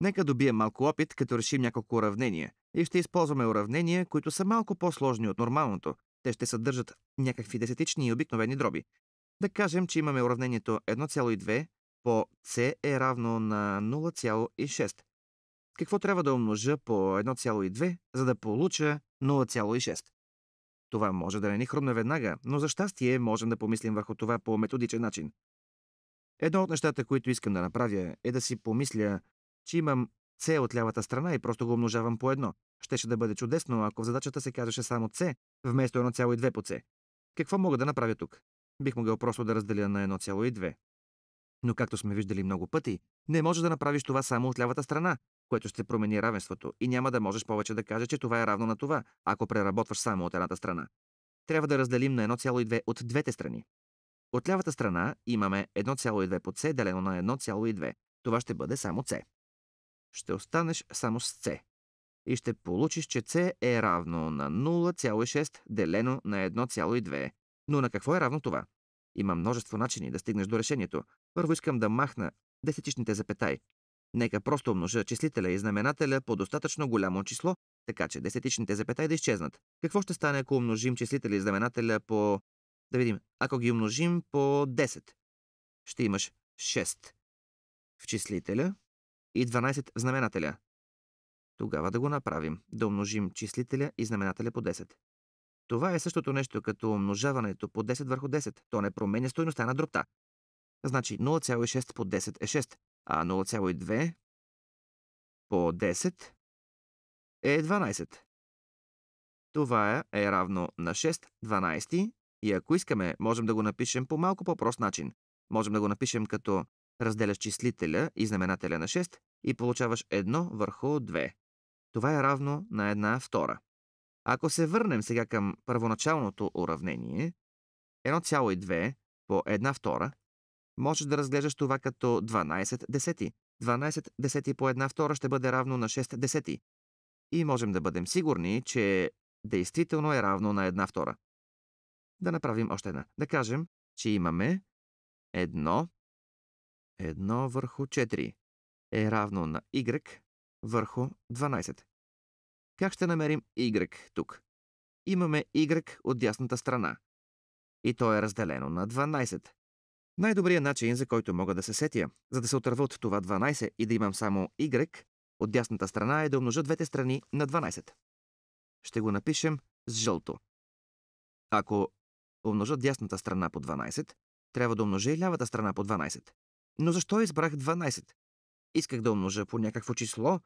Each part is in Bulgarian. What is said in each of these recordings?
Нека добием малко опит, като решим няколко уравнения. И ще използваме уравнения, които са малко по-сложни от нормалното. Те ще съдържат някакви десетични и обикновени дроби. Да кажем, че имаме уравнението 1,2 по c е равно на 0,6. Какво трябва да умножа по 1,2, за да получа 0,6? Това може да не ни хрумне веднага, но за щастие можем да помислим върху това по методичен начин. Едно от нещата, които искам да направя, е да си помисля че имам С от лявата страна и просто го умножавам по едно. Щеше да бъде чудесно, ако в задачата се казваше само С, вместо 1,2 по С. Какво мога да направя тук? Бих могъл просто да разделя на 1,2. Но както сме виждали много пъти, не можеш да направиш това само от лявата страна, което ще промени равенството и няма да можеш повече да кажеш, че това е равно на това, ако преработваш само от едната страна. Трябва да разделим на 1,2 от двете страни. От лявата страна имаме 1,2 по С делено на 1,2. Това ще бъде само С ще останеш само с c. И ще получиш, че С е равно на 0,6 делено на 1,2. Но на какво е равно това? Има множество начини да стигнеш до решението. Първо искам да махна десетичните запетай. Нека просто умножа числителя и знаменателя по достатъчно голямо число, така че десетичните запетай да изчезнат. Какво ще стане, ако умножим числителя и знаменателя по... Да видим, ако ги умножим по 10, ще имаш 6. В числителя и 12 знаменателя. Тогава да го направим, да умножим числителя и знаменателя по 10. Това е същото нещо като умножаването по 10 върху 10. То не променя стоеността на дробта. Значи 0,6 по 10 е 6, а 0,2 по 10 е 12. Това е равно на 6 12 и ако искаме, можем да го напишем по малко по-прост начин. Можем да го напишем като Разделяш числителя и знаменателя на 6 и получаваш 1 върху 2. Това е равно на 1 втора. Ако се върнем сега към първоначалното уравнение, 1,2 по 1 втора, можеш да разглеждаш това като 12 десети. 12 десети по 1 втора ще бъде равно на 6 десети. И можем да бъдем сигурни, че действително е равно на 1 втора. Да направим още една. Да кажем, че имаме 1 1 върху 4 е равно на y върху 12. Как ще намерим y тук? Имаме y от дясната страна. И то е разделено на 12. Най-добрият начин, за който мога да се сетя, за да се отърва от това 12 и да имам само y, от дясната страна е да умножа двете страни на 12. Ще го напишем с жълто. Ако умножа дясната страна по 12, трябва да умножа и лявата страна по 12. Но защо избрах 12? Исках да умножа по някакво число,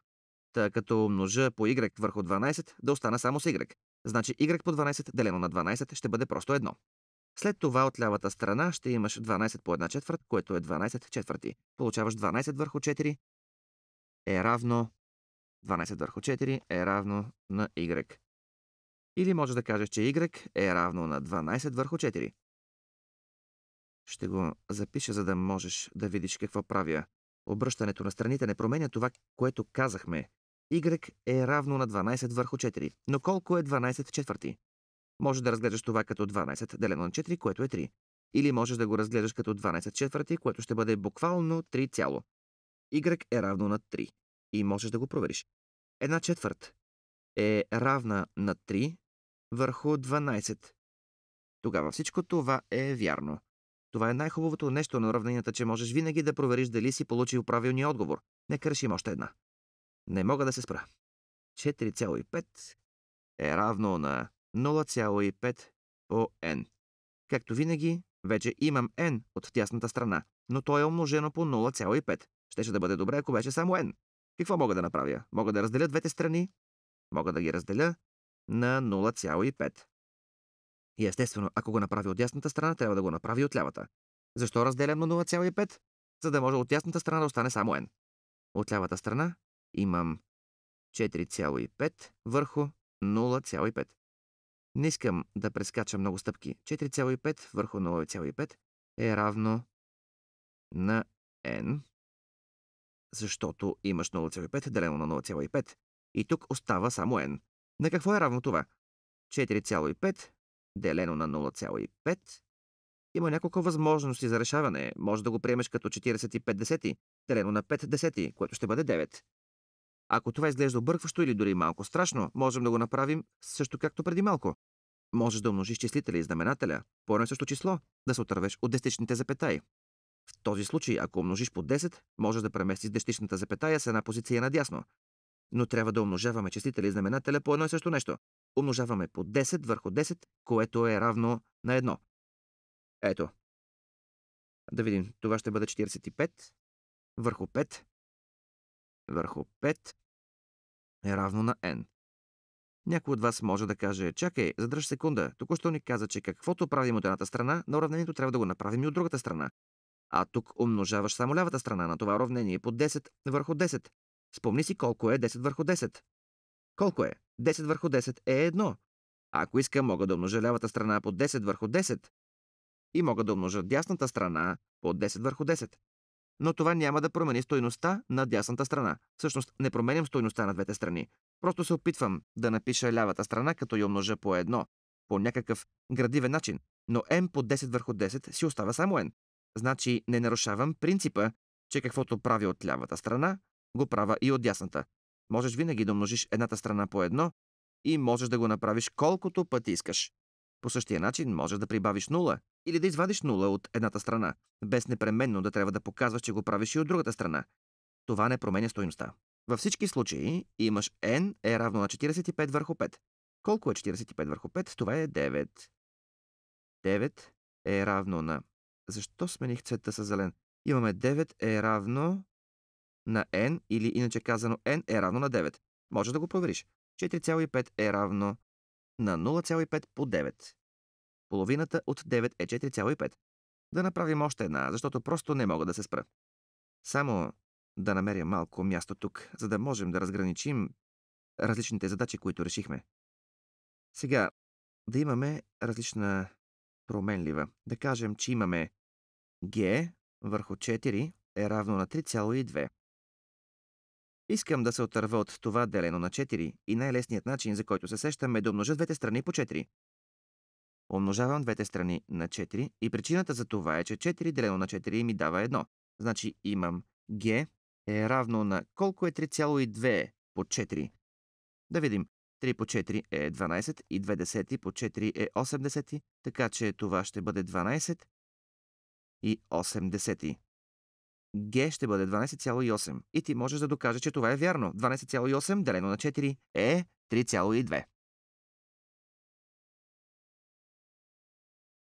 та като умножа по y върху 12, да остана само с y. Значи y по 12 делено на 12 ще бъде просто едно. След това от лявата страна ще имаш 12 по 1 четвърт, което е 12 четвърти. Получаваш 12 върху 4 е равно 12 върху 4 е равно на y. Или можеш да кажеш, че y е равно на 12 върху 4. Ще го запиша, за да можеш да видиш какво правя. Обръщането на страните не променя това, което казахме. Y е равно на 12 върху 4. Но колко е 12 четвърти? Може да разглеждаш това като 12 делено на 4, което е 3. Или можеш да го разглеждаш като 12 четвърти, което ще бъде буквално 3 цяло. Y е равно на 3. И можеш да го провериш. Една четвърт е равна на 3 върху 12. Тогава всичко това е вярно. Това е най-хубавото нещо на уравненията, че можеш винаги да провериш дали си получил правилния отговор. Нека решим още една. Не мога да се спра. 4,5 е равно на 0,5 по n. Както винаги, вече имам n от тясната страна, но то е умножено по 0,5. Щеше да бъде добре, ако беше само n. Какво мога да направя? Мога да разделя двете страни. Мога да ги разделя на 0,5. И естествено, ако го направи от дясната страна, трябва да го направи от лявата. Защо разделям на 0,5? За да може от дясната страна да остане само n. От лявата страна имам 4,5 върху 0,5. Не искам да прескача много стъпки. 4,5 върху 0,5 е равно на n, защото имаш 0,5 делено на 0,5. И тук остава само n. На какво е равно това? 4,5 делено на 0,5, има няколко възможности за решаване. Може да го приемеш като 45 десети, делено на 5 десети, което ще бъде 9. Ако това изглежда объркващо или дори малко страшно, можем да го направим също както преди малко. Можеш да умножиш числителя и знаменателя по едно също число, да се отървеш от десетичните запетаи. В този случай, ако умножиш по 10, можеш да преместиш десетичната запетая с една позиция надясно. Но трябва да умножаваме числителя и знаменателя по едно и също нещо, умножаваме по 10 върху 10, което е равно на 1. Ето. Да видим. Това ще бъде 45 върху 5 върху 5 е равно на n. Някой от вас може да каже, чакай, задръж секунда, току-що ни каза, че каквото правим от едната страна, на уравнението трябва да го направим и от другата страна. А тук умножаваш само лявата страна на това уравнение по 10 върху 10. Спомни си колко е 10 върху 10. Колко е? 10 върху 10 е 1. ако искам, мога да умножа лявата страна по 10 върху 10 и мога да умножа дясната страна по 10 върху 10. Но това няма да промени стойността на дясната страна. Всъщност не променям стойността на двете страни. Просто се опитвам да напиша лявата страна, като я умножа по едно, по някакъв градивен начин. Но m по 10 върху 10 си остава само n. Значи не нарушавам принципа, че каквото правя от лявата страна, го правя и от дясната. Можеш винаги да умножиш едната страна по едно и можеш да го направиш колкото пъти искаш. По същия начин можеш да прибавиш нула или да извадиш нула от едната страна, без непременно да трябва да показваш, че го правиш и от другата страна. Това не променя стоимостта. Във всички случаи имаш n е равно на 45 върху 5. Колко е 45 върху 5? Това е 9. 9 е равно на... Защо смених цвета с зелен? Имаме 9 е равно на n или иначе казано n е равно на 9. Може да го провериш. 4,5 е равно на 0,5 по 9. Половината от 9 е 4,5. Да направим още една, защото просто не мога да се спра. Само да намеря малко място тук, за да можем да разграничим различните задачи, които решихме. Сега, да имаме различна променлива. Да кажем, че имаме g върху 4 е равно на 3,2. Искам да се отърва от това делено на 4 и най-лесният начин, за който се сещам, е да умножа двете страни по 4. Умножавам двете страни на 4 и причината за това е, че 4 делено на 4 ми дава 1. Значи имам g е равно на колко е 3,2 по 4. Да видим. 3 по 4 е 12 и 2 десети по 4 е 80, така че това ще бъде 12 и 80. Г ще бъде 12,8. И ти можеш да докажеш, че това е вярно. 12,8 делено на 4 е 3,2.